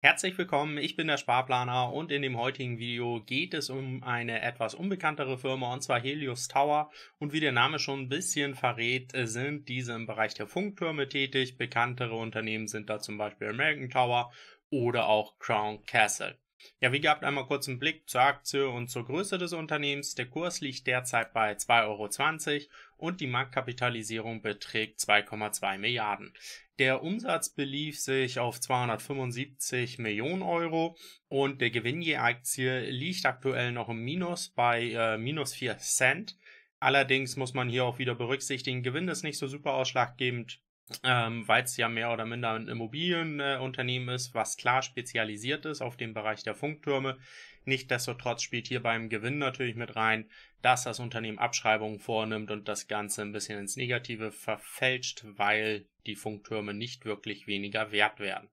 Herzlich willkommen, ich bin der Sparplaner und in dem heutigen Video geht es um eine etwas unbekanntere Firma und zwar Helios Tower und wie der Name schon ein bisschen verrät, sind diese im Bereich der Funktürme tätig. Bekanntere Unternehmen sind da zum Beispiel American Tower oder auch Crown Castle. Ja, wie gehabt einmal kurz einen Blick zur Aktie und zur Größe des Unternehmens. Der Kurs liegt derzeit bei 2,20 Euro und die Marktkapitalisierung beträgt 2,2 Milliarden. Der Umsatz belief sich auf 275 Millionen Euro und der Gewinn je Aktie liegt aktuell noch im Minus bei äh, minus 4 Cent. Allerdings muss man hier auch wieder berücksichtigen, Gewinn ist nicht so super ausschlaggebend ähm, weil es ja mehr oder minder ein Immobilienunternehmen äh, ist, was klar spezialisiert ist auf dem Bereich der Funktürme. Nichtsdestotrotz spielt hier beim Gewinn natürlich mit rein, dass das Unternehmen Abschreibungen vornimmt und das Ganze ein bisschen ins Negative verfälscht, weil die Funktürme nicht wirklich weniger wert werden.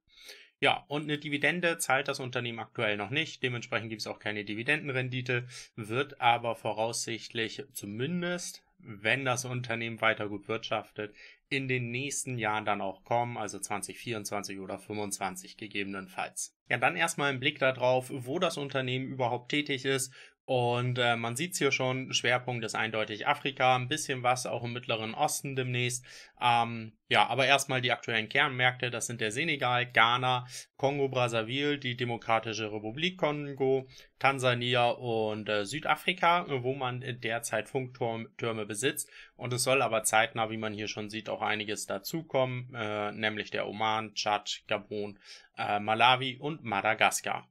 Ja, und eine Dividende zahlt das Unternehmen aktuell noch nicht. Dementsprechend gibt es auch keine Dividendenrendite, wird aber voraussichtlich zumindest wenn das Unternehmen weiter gut wirtschaftet, in den nächsten Jahren dann auch kommen, also 2024 oder 2025 gegebenenfalls. Ja, dann erstmal ein Blick darauf, wo das Unternehmen überhaupt tätig ist und äh, man sieht es hier schon, Schwerpunkt ist eindeutig Afrika, ein bisschen was auch im Mittleren Osten demnächst. Ähm, ja, aber erstmal die aktuellen Kernmärkte, das sind der Senegal, Ghana, Kongo-Brazzaville, die Demokratische Republik Kongo, Tansania und äh, Südafrika, wo man derzeit Funktürme besitzt. Und es soll aber zeitnah, wie man hier schon sieht, auch einiges dazukommen, äh, nämlich der Oman, Tschad, Gabon, äh, Malawi und Madagaskar.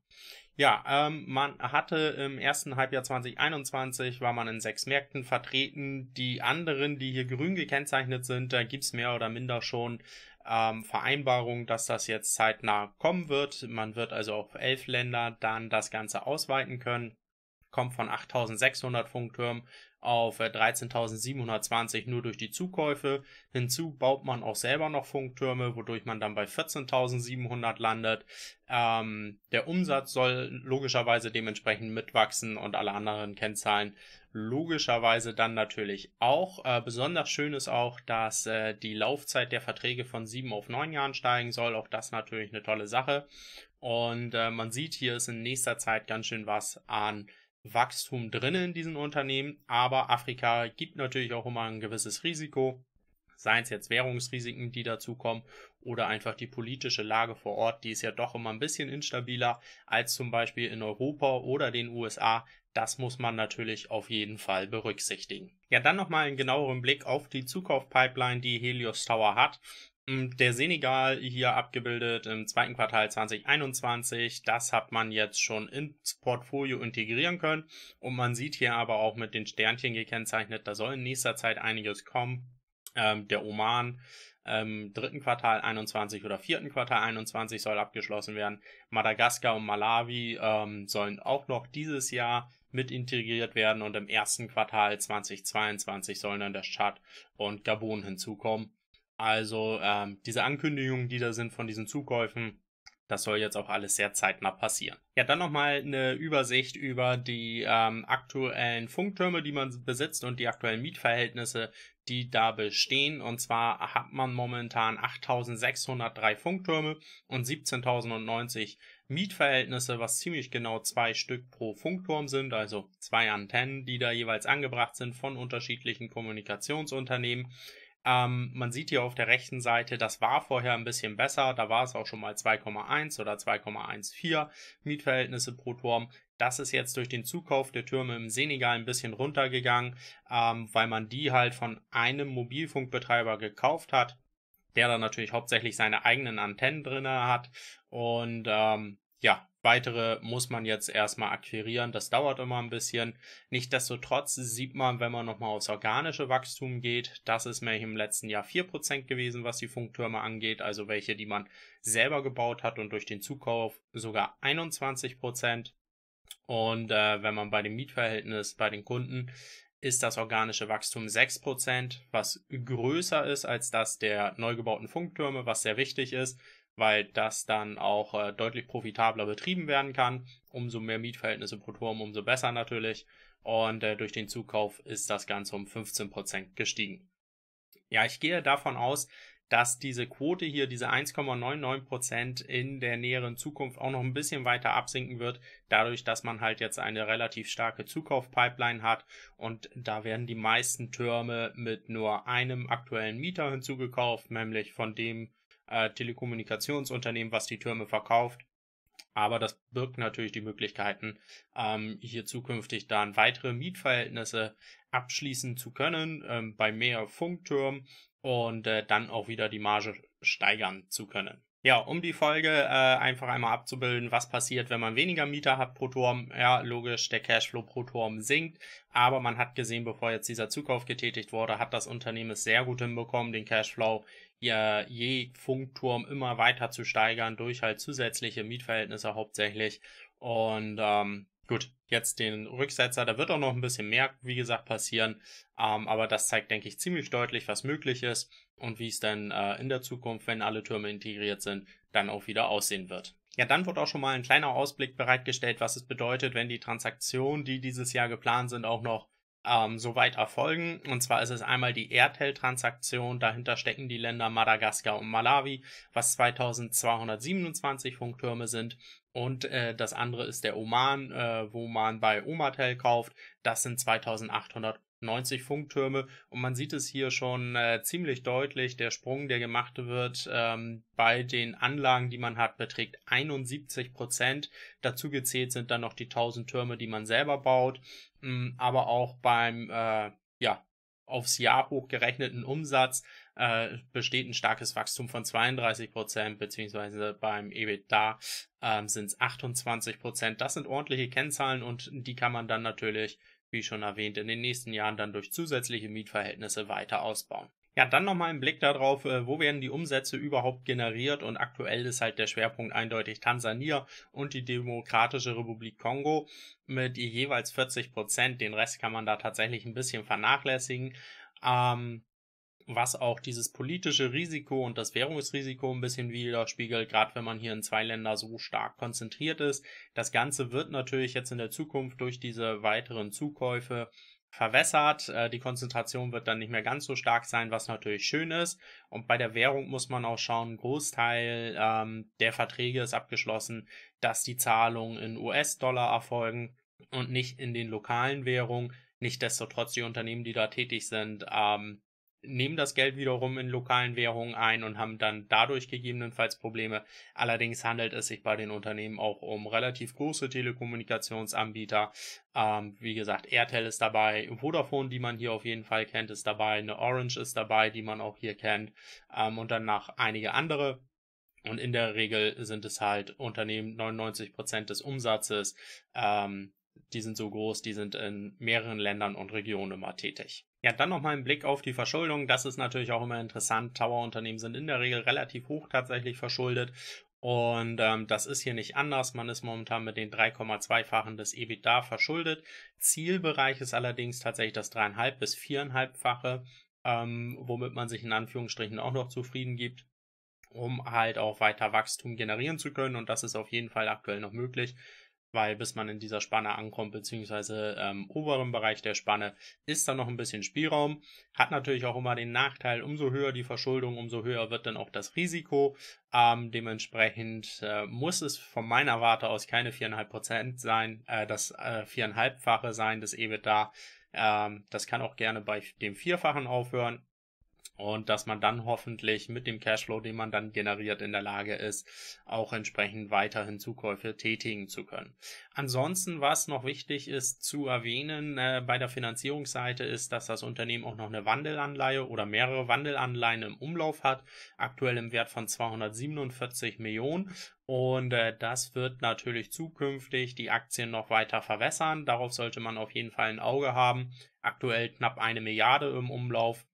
Ja, ähm, man hatte im ersten Halbjahr 2021 war man in sechs Märkten vertreten. Die anderen, die hier grün gekennzeichnet sind, da gibt's mehr oder minder schon ähm, Vereinbarung, dass das jetzt zeitnah kommen wird. Man wird also auf elf Länder dann das Ganze ausweiten können. Kommt von 8600 Funktürmen auf 13.720 äh, nur durch die Zukäufe. Hinzu baut man auch selber noch Funktürme, wodurch man dann bei 14.700 landet. Ähm, der Umsatz soll logischerweise dementsprechend mitwachsen und alle anderen Kennzahlen logischerweise dann natürlich auch. Äh, besonders schön ist auch, dass äh, die Laufzeit der Verträge von 7 auf 9 Jahren steigen soll. Auch das natürlich eine tolle Sache. Und äh, man sieht, hier ist in nächster Zeit ganz schön was an Wachstum drin in diesen Unternehmen, aber Afrika gibt natürlich auch immer ein gewisses Risiko, seien es jetzt Währungsrisiken, die dazukommen oder einfach die politische Lage vor Ort, die ist ja doch immer ein bisschen instabiler als zum Beispiel in Europa oder den USA. Das muss man natürlich auf jeden Fall berücksichtigen. Ja, dann nochmal einen genaueren Blick auf die Zukaufpipeline, die Helios Tower hat. Ähm, der Senegal hier abgebildet im zweiten Quartal 2021, das hat man jetzt schon ins Portfolio integrieren können und man sieht hier aber auch mit den Sternchen gekennzeichnet, da soll in nächster Zeit einiges kommen. Ähm, der Oman ähm, dritten Quartal 21 oder vierten Quartal 21 soll abgeschlossen werden. Madagaskar und Malawi ähm, sollen auch noch dieses Jahr mit integriert werden und im ersten Quartal 2022 sollen dann der Tschad und Gabun hinzukommen. Also ähm, diese Ankündigungen, die da sind von diesen Zukäufen, das soll jetzt auch alles sehr zeitnah passieren. Ja, dann nochmal eine Übersicht über die ähm, aktuellen Funktürme, die man besitzt und die aktuellen Mietverhältnisse, die da bestehen. Und zwar hat man momentan 8.603 Funktürme und 17.090 Mietverhältnisse, was ziemlich genau zwei Stück pro Funkturm sind, also zwei Antennen, die da jeweils angebracht sind von unterschiedlichen Kommunikationsunternehmen. Ähm, man sieht hier auf der rechten Seite, das war vorher ein bisschen besser. Da war es auch schon mal 2,1 oder 2,14 Mietverhältnisse pro Turm. Das ist jetzt durch den Zukauf der Türme im Senegal ein bisschen runtergegangen, ähm, weil man die halt von einem Mobilfunkbetreiber gekauft hat, der dann natürlich hauptsächlich seine eigenen Antennen drin hat und ähm, ja, weitere muss man jetzt erstmal akquirieren. Das dauert immer ein bisschen. Nichtsdestotrotz sieht man, wenn man nochmal aufs organische Wachstum geht, das ist mehr im letzten Jahr 4% gewesen, was die Funktürme angeht, also welche, die man selber gebaut hat und durch den Zukauf sogar 21%. Und äh, wenn man bei dem Mietverhältnis bei den Kunden ist das organische Wachstum 6%, was größer ist als das der neu gebauten Funktürme, was sehr wichtig ist, weil das dann auch äh, deutlich profitabler betrieben werden kann. Umso mehr Mietverhältnisse pro Turm, umso besser natürlich. Und äh, durch den Zukauf ist das Ganze um 15% gestiegen. Ja, ich gehe davon aus, dass diese Quote hier, diese 1,99% in der näheren Zukunft auch noch ein bisschen weiter absinken wird, dadurch, dass man halt jetzt eine relativ starke Zukaufpipeline hat und da werden die meisten Türme mit nur einem aktuellen Mieter hinzugekauft, nämlich von dem äh, Telekommunikationsunternehmen, was die Türme verkauft. Aber das birgt natürlich die Möglichkeiten, ähm, hier zukünftig dann weitere Mietverhältnisse abschließen zu können ähm, bei mehr Funktürmen und äh, dann auch wieder die Marge steigern zu können. Ja, um die Folge äh, einfach einmal abzubilden, was passiert, wenn man weniger Mieter hat pro Turm. Ja, logisch, der Cashflow pro Turm sinkt, aber man hat gesehen, bevor jetzt dieser Zukauf getätigt wurde, hat das Unternehmen es sehr gut hinbekommen, den Cashflow ja, je Funkturm immer weiter zu steigern durch halt zusätzliche Mietverhältnisse hauptsächlich. Und ähm, Gut, jetzt den Rücksetzer, da wird auch noch ein bisschen mehr, wie gesagt, passieren, ähm, aber das zeigt, denke ich, ziemlich deutlich, was möglich ist und wie es dann äh, in der Zukunft, wenn alle Türme integriert sind, dann auch wieder aussehen wird. Ja, dann wird auch schon mal ein kleiner Ausblick bereitgestellt, was es bedeutet, wenn die Transaktionen, die dieses Jahr geplant sind, auch noch ähm, weit erfolgen. Und zwar ist es einmal die Airtel-Transaktion, dahinter stecken die Länder Madagaskar und Malawi, was 2227 Funktürme sind. Und äh, das andere ist der Oman, äh, wo man bei Omatel kauft. Das sind 2890 Funktürme. Und man sieht es hier schon äh, ziemlich deutlich. Der Sprung, der gemacht wird ähm, bei den Anlagen, die man hat, beträgt 71 Prozent. Dazu gezählt sind dann noch die 1000 Türme, die man selber baut. Ähm, aber auch beim, äh, ja, aufs Jahr hochgerechneten Umsatz äh, besteht ein starkes Wachstum von 32 Prozent, beziehungsweise beim EBITDA äh, sind es 28 Prozent. Das sind ordentliche Kennzahlen und die kann man dann natürlich, wie schon erwähnt, in den nächsten Jahren dann durch zusätzliche Mietverhältnisse weiter ausbauen. Ja, dann nochmal ein Blick darauf, äh, wo werden die Umsätze überhaupt generiert und aktuell ist halt der Schwerpunkt eindeutig Tansania und die Demokratische Republik Kongo mit jeweils 40 Prozent. Den Rest kann man da tatsächlich ein bisschen vernachlässigen. Ähm, was auch dieses politische Risiko und das Währungsrisiko ein bisschen widerspiegelt, gerade wenn man hier in zwei Länder so stark konzentriert ist. Das Ganze wird natürlich jetzt in der Zukunft durch diese weiteren Zukäufe verwässert. Äh, die Konzentration wird dann nicht mehr ganz so stark sein, was natürlich schön ist. Und bei der Währung muss man auch schauen, ein Großteil ähm, der Verträge ist abgeschlossen, dass die Zahlungen in US-Dollar erfolgen und nicht in den lokalen Währungen. Nichtsdestotrotz die Unternehmen, die da tätig sind, ähm, nehmen das Geld wiederum in lokalen Währungen ein und haben dann dadurch gegebenenfalls Probleme. Allerdings handelt es sich bei den Unternehmen auch um relativ große Telekommunikationsanbieter. Ähm, wie gesagt, Airtel ist dabei, Vodafone, die man hier auf jeden Fall kennt, ist dabei, eine Orange ist dabei, die man auch hier kennt ähm, und danach einige andere. Und in der Regel sind es halt Unternehmen 99% des Umsatzes. Ähm, die sind so groß, die sind in mehreren Ländern und Regionen immer tätig. Ja, dann nochmal ein Blick auf die Verschuldung. Das ist natürlich auch immer interessant. Tower-Unternehmen sind in der Regel relativ hoch tatsächlich verschuldet. Und ähm, das ist hier nicht anders. Man ist momentan mit den 3,2-fachen des EBITDA verschuldet. Zielbereich ist allerdings tatsächlich das 3,5 bis 4,5-fache, ähm, womit man sich in Anführungsstrichen auch noch zufrieden gibt um halt auch weiter Wachstum generieren zu können. Und das ist auf jeden Fall aktuell noch möglich weil bis man in dieser Spanne ankommt, beziehungsweise ähm, oberen Bereich der Spanne, ist da noch ein bisschen Spielraum. Hat natürlich auch immer den Nachteil, umso höher die Verschuldung, umso höher wird dann auch das Risiko. Ähm, dementsprechend äh, muss es von meiner Warte aus keine 4,5% sein, äh, das äh, sein des EBITDA. Ähm, das kann auch gerne bei dem Vierfachen aufhören und dass man dann hoffentlich mit dem Cashflow, den man dann generiert, in der Lage ist, auch entsprechend weiterhin Zukäufe tätigen zu können. Ansonsten, was noch wichtig ist zu erwähnen äh, bei der Finanzierungsseite, ist, dass das Unternehmen auch noch eine Wandelanleihe oder mehrere Wandelanleihen im Umlauf hat, aktuell im Wert von 247 Millionen und äh, das wird natürlich zukünftig die Aktien noch weiter verwässern. Darauf sollte man auf jeden Fall ein Auge haben. Aktuell knapp eine Milliarde im Umlauf.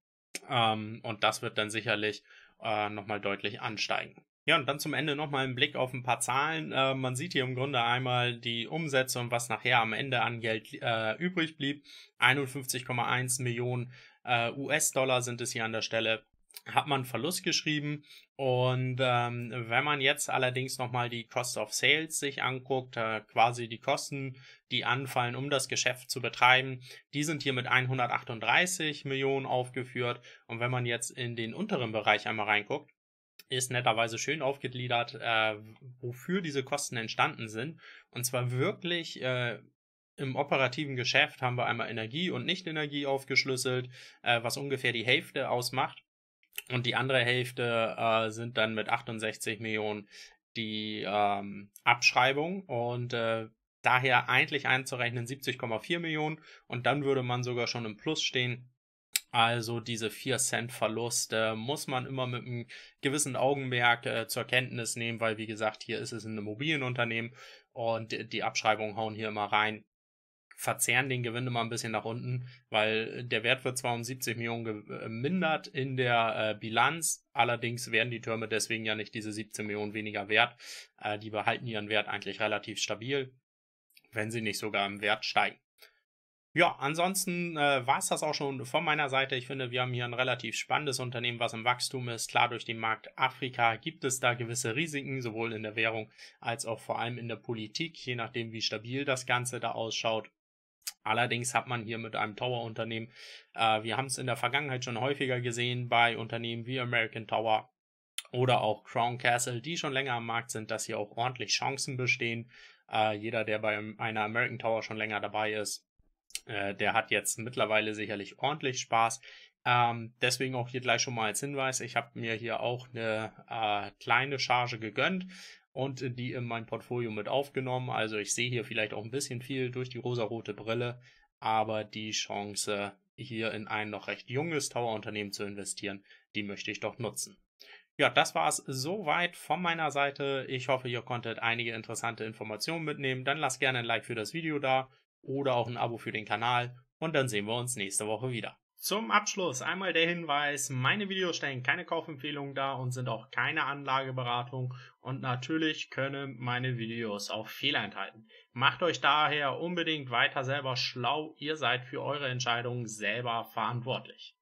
Ähm, und das wird dann sicherlich äh, nochmal deutlich ansteigen. Ja, und dann zum Ende nochmal ein Blick auf ein paar Zahlen. Äh, man sieht hier im Grunde einmal die Umsätze und was nachher am Ende an Geld äh, übrig blieb. 51,1 Millionen äh, US-Dollar sind es hier an der Stelle hat man Verlust geschrieben. Und ähm, wenn man jetzt allerdings nochmal die Cost of Sales sich anguckt, äh, quasi die Kosten, die anfallen, um das Geschäft zu betreiben, die sind hier mit 138 Millionen aufgeführt. Und wenn man jetzt in den unteren Bereich einmal reinguckt, ist netterweise schön aufgegliedert, äh, wofür diese Kosten entstanden sind. Und zwar wirklich äh, im operativen Geschäft haben wir einmal Energie und Nicht-Energie aufgeschlüsselt, äh, was ungefähr die Hälfte ausmacht. Und die andere Hälfte äh, sind dann mit 68 Millionen die ähm, Abschreibung und äh, daher eigentlich einzurechnen 70,4 Millionen und dann würde man sogar schon im Plus stehen. Also diese 4 Cent Verluste muss man immer mit einem gewissen Augenmerk äh, zur Kenntnis nehmen, weil wie gesagt, hier ist es ein Immobilienunternehmen und äh, die Abschreibungen hauen hier immer rein verzehren den Gewinn immer ein bisschen nach unten, weil äh, der Wert wird zwar um 70 Millionen gemindert äh, in der äh, Bilanz, allerdings werden die Türme deswegen ja nicht diese 17 Millionen weniger wert. Äh, die behalten ihren Wert eigentlich relativ stabil, wenn sie nicht sogar im Wert steigen. Ja, ansonsten äh, war es das auch schon von meiner Seite. Ich finde, wir haben hier ein relativ spannendes Unternehmen, was im Wachstum ist. Klar, durch den Markt Afrika gibt es da gewisse Risiken, sowohl in der Währung als auch vor allem in der Politik, je nachdem, wie stabil das Ganze da ausschaut. Allerdings hat man hier mit einem Tower-Unternehmen, äh, wir haben es in der Vergangenheit schon häufiger gesehen bei Unternehmen wie American Tower oder auch Crown Castle, die schon länger am Markt sind, dass hier auch ordentlich Chancen bestehen. Äh, jeder, der bei einer American Tower schon länger dabei ist, äh, der hat jetzt mittlerweile sicherlich ordentlich Spaß. Ähm, deswegen auch hier gleich schon mal als Hinweis, ich habe mir hier auch eine äh, kleine Charge gegönnt und die in mein Portfolio mit aufgenommen. Also ich sehe hier vielleicht auch ein bisschen viel durch die rosarote Brille, aber die Chance, hier in ein noch recht junges Tower-Unternehmen zu investieren, die möchte ich doch nutzen. Ja, das war es soweit von meiner Seite. Ich hoffe, ihr konntet einige interessante Informationen mitnehmen. Dann lasst gerne ein Like für das Video da oder auch ein Abo für den Kanal und dann sehen wir uns nächste Woche wieder. Zum Abschluss einmal der Hinweis, meine Videos stellen keine Kaufempfehlungen dar und sind auch keine Anlageberatung und natürlich können meine Videos auch Fehler enthalten. Macht euch daher unbedingt weiter selber schlau, ihr seid für eure Entscheidungen selber verantwortlich.